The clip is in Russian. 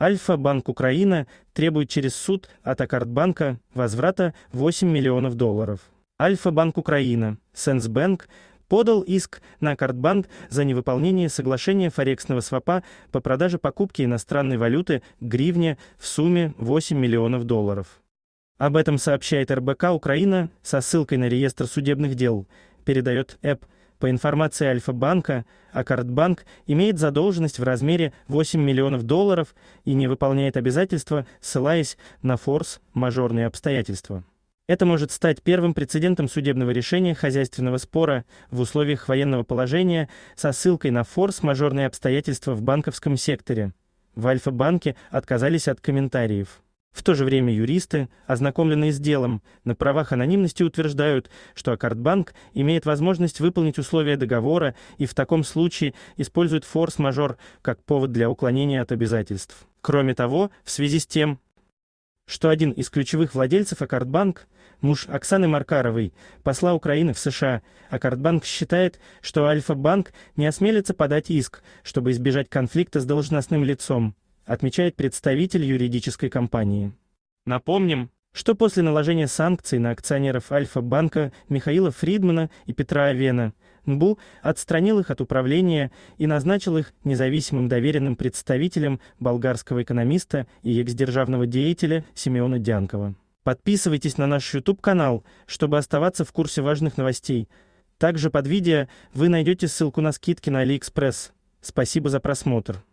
Альфа-банк Украина требует через суд от Аккордбанка возврата 8 миллионов долларов. Альфа-банк Украина, Сенсбанк, подал иск на Аккордбанк за невыполнение соглашения форексного свопа по продаже покупки иностранной валюты гривне в сумме 8 миллионов долларов. Об этом сообщает РБК Украина со ссылкой на реестр судебных дел, передает ЭП по информации Альфа-банка, Аккордбанк имеет задолженность в размере 8 миллионов долларов и не выполняет обязательства, ссылаясь на форс-мажорные обстоятельства. Это может стать первым прецедентом судебного решения хозяйственного спора в условиях военного положения со ссылкой на форс-мажорные обстоятельства в банковском секторе. В Альфа-банке отказались от комментариев. В то же время юристы, ознакомленные с делом, на правах анонимности утверждают, что Аккордбанк имеет возможность выполнить условия договора и в таком случае использует форс-мажор как повод для уклонения от обязательств. Кроме того, в связи с тем, что один из ключевых владельцев Аккордбанк, муж Оксаны Маркаровой, посла Украины в США, Аккордбанк считает, что Альфа-банк не осмелится подать иск, чтобы избежать конфликта с должностным лицом отмечает представитель юридической компании. Напомним, что после наложения санкций на акционеров Альфа-банка Михаила Фридмана и Петра Авена, НБУ отстранил их от управления и назначил их независимым доверенным представителем болгарского экономиста и экс-державного деятеля Симеона Дянкова. Подписывайтесь на наш YouTube-канал, чтобы оставаться в курсе важных новостей. Также под видео вы найдете ссылку на скидки на AliExpress. Спасибо за просмотр.